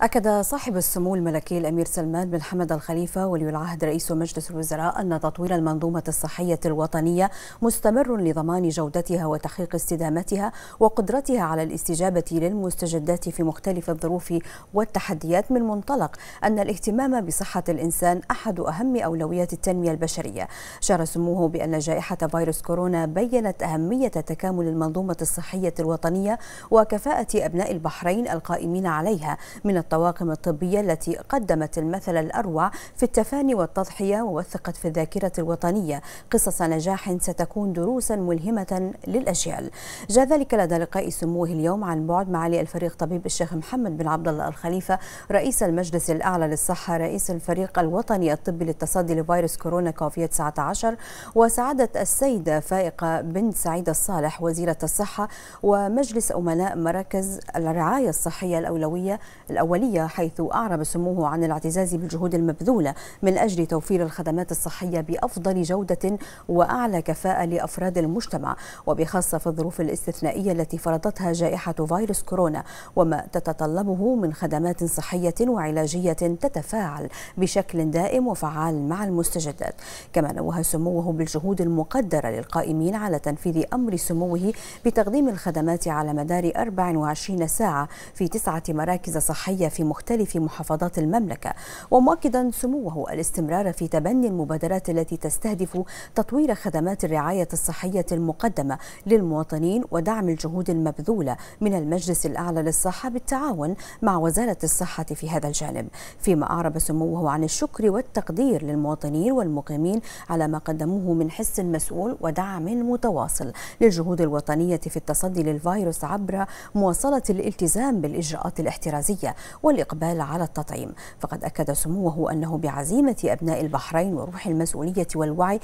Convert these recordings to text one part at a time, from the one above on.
أكد صاحب السمو الملكي الأمير سلمان بن حمد الخليفة ولي العهد رئيس مجلس الوزراء أن تطوير المنظومة الصحية الوطنية مستمر لضمان جودتها وتحقيق استدامتها وقدرتها على الاستجابة للمستجدات في مختلف الظروف والتحديات من منطلق أن الاهتمام بصحة الإنسان أحد أهم أولويات التنمية البشرية. شار سموه بأن جائحة فيروس كورونا بيّنت أهمية تكامل المنظومة الصحية الوطنية وكفاءة أبناء البحرين القائمين عليها من الطواقم الطبية التي قدمت المثل الأروع في التفاني والتضحية ووثقت في الذاكرة الوطنية قصص نجاح ستكون دروسا ملهمة للأجيال جاء ذلك لدى لقاء سموه اليوم عن بعد معالي الفريق طبيب الشيخ محمد بن عبد الله الخليفة رئيس المجلس الأعلى للصحة رئيس الفريق الوطني الطبي للتصدي لفيروس كورونا كوفيد 19 وسعادة السيدة فائقة بنت سعيد الصالح وزيرة الصحة ومجلس أمناء مركز الرعاية الصحية الأولوية الأول الدولية حيث أعرب سموه عن الاعتزاز بالجهود المبذولة من أجل توفير الخدمات الصحية بأفضل جودة وأعلى كفاءة لأفراد المجتمع وبخاصة في الظروف الاستثنائية التي فرضتها جائحة فيروس كورونا وما تتطلبه من خدمات صحية وعلاجية تتفاعل بشكل دائم وفعال مع المستجدات كما نوه سموه بالجهود المقدرة للقائمين على تنفيذ أمر سموه بتقديم الخدمات على مدار 24 ساعة في تسعة مراكز صحية في مختلف محافظات المملكة ومؤكدا سموه الاستمرار في تبني المبادرات التي تستهدف تطوير خدمات الرعاية الصحية المقدمة للمواطنين ودعم الجهود المبذولة من المجلس الأعلى للصحة بالتعاون مع وزارة الصحة في هذا الجانب فيما أعرب سموه عن الشكر والتقدير للمواطنين والمقيمين على ما قدموه من حس مسؤول ودعم متواصل للجهود الوطنية في التصدي للفيروس عبر مواصلة الالتزام بالإجراءات الاحترازية والإقبال على التطعيم فقد أكد سموه أنه بعزيمة أبناء البحرين وروح المسؤولية والوعي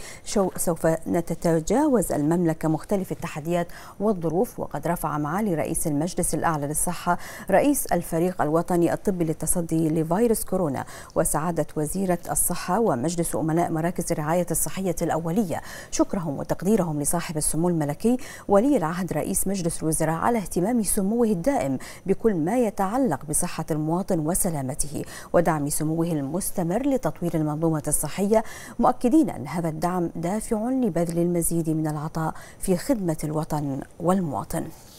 سوف نتجاوز المملكة مختلف التحديات والظروف وقد رفع معالي رئيس المجلس الأعلى للصحة رئيس الفريق الوطني الطبي للتصدي لفيروس كورونا وسعادة وزيرة الصحة ومجلس أمناء مراكز الرعاية الصحية الأولية شكرهم وتقديرهم لصاحب السمو الملكي ولي العهد رئيس مجلس الوزراء على اهتمام سموه الدائم بكل ما يتعلق بصحة المجلس المواطن وسلامته ودعم سموه المستمر لتطوير المنظومة الصحية مؤكدين أن هذا الدعم دافع لبذل المزيد من العطاء في خدمة الوطن والمواطن